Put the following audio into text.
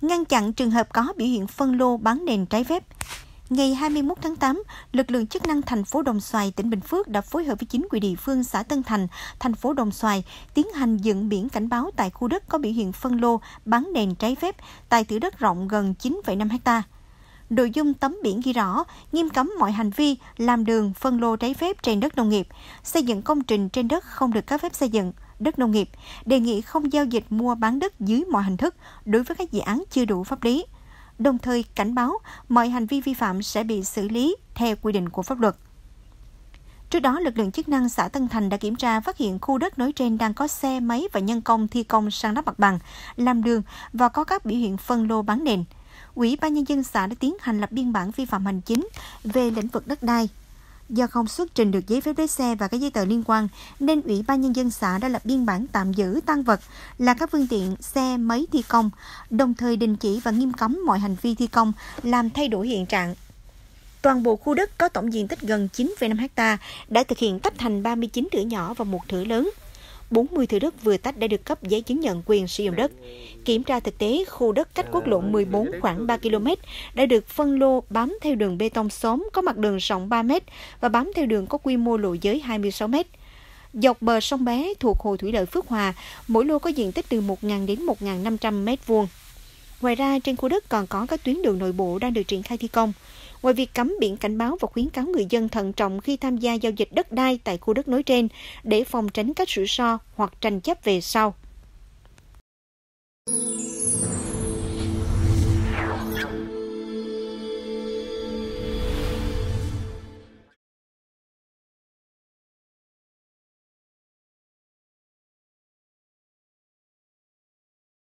ngăn chặn trường hợp có biểu hiện phân lô bán nền trái phép. Ngày 21 tháng 8, lực lượng chức năng thành phố Đồng Xoài, tỉnh Bình Phước đã phối hợp với chính quyền địa phương xã Tân Thành, thành phố Đồng Xoài tiến hành dựng biển cảnh báo tại khu đất có biểu hiện phân lô bán nền trái phép tại thửa đất rộng gần 9,5 ha. Nội dung tấm biển ghi rõ nghiêm cấm mọi hành vi làm đường phân lô trái phép trên đất nông nghiệp, xây dựng công trình trên đất không được cấp phép xây dựng – đất nông nghiệp, đề nghị không giao dịch mua bán đất dưới mọi hình thức đối với các dự án chưa đủ pháp lý, đồng thời cảnh báo mọi hành vi vi phạm sẽ bị xử lý theo quy định của pháp luật. Trước đó, lực lượng chức năng xã Tân Thành đã kiểm tra phát hiện khu đất nói trên đang có xe máy và nhân công thi công sang lắp mặt bằng, làm đường và có các biểu hiện phân lô bán nền. Ủy ban nhân dân xã đã tiến hành lập biên bản vi phạm hành chính về lĩnh vực đất đai, Do không xuất trình được giấy phép lái xe và các giấy tờ liên quan, nên Ủy ban Nhân dân xã đã lập biên bản tạm giữ tăng vật là các phương tiện xe máy thi công, đồng thời đình chỉ và nghiêm cấm mọi hành vi thi công làm thay đổi hiện trạng. Toàn bộ khu đất có tổng diện tích gần 9,5 ha đã thực hiện tách thành 39 thửa nhỏ và một thửa lớn. 40 thửa đất vừa tách đã được cấp giấy chứng nhận quyền sử dụng đất. Kiểm tra thực tế, khu đất cách quốc lộ 14 khoảng 3 km đã được phân lô bám theo đường bê tông xóm có mặt đường rộng 3 m và bám theo đường có quy mô lộ giới 26 m. Dọc bờ sông Bé thuộc Hồ Thủy Lợi Phước Hòa, mỗi lô có diện tích từ 1.000 đến 1.500 m vuông. Ngoài ra, trên khu đất còn có các tuyến đường nội bộ đang được triển khai thi công. Ngoài việc cấm biển cảnh báo và khuyến cáo người dân thận trọng khi tham gia giao dịch đất đai tại khu đất nối trên để phòng tránh các rủi ro hoặc tranh chấp về sau.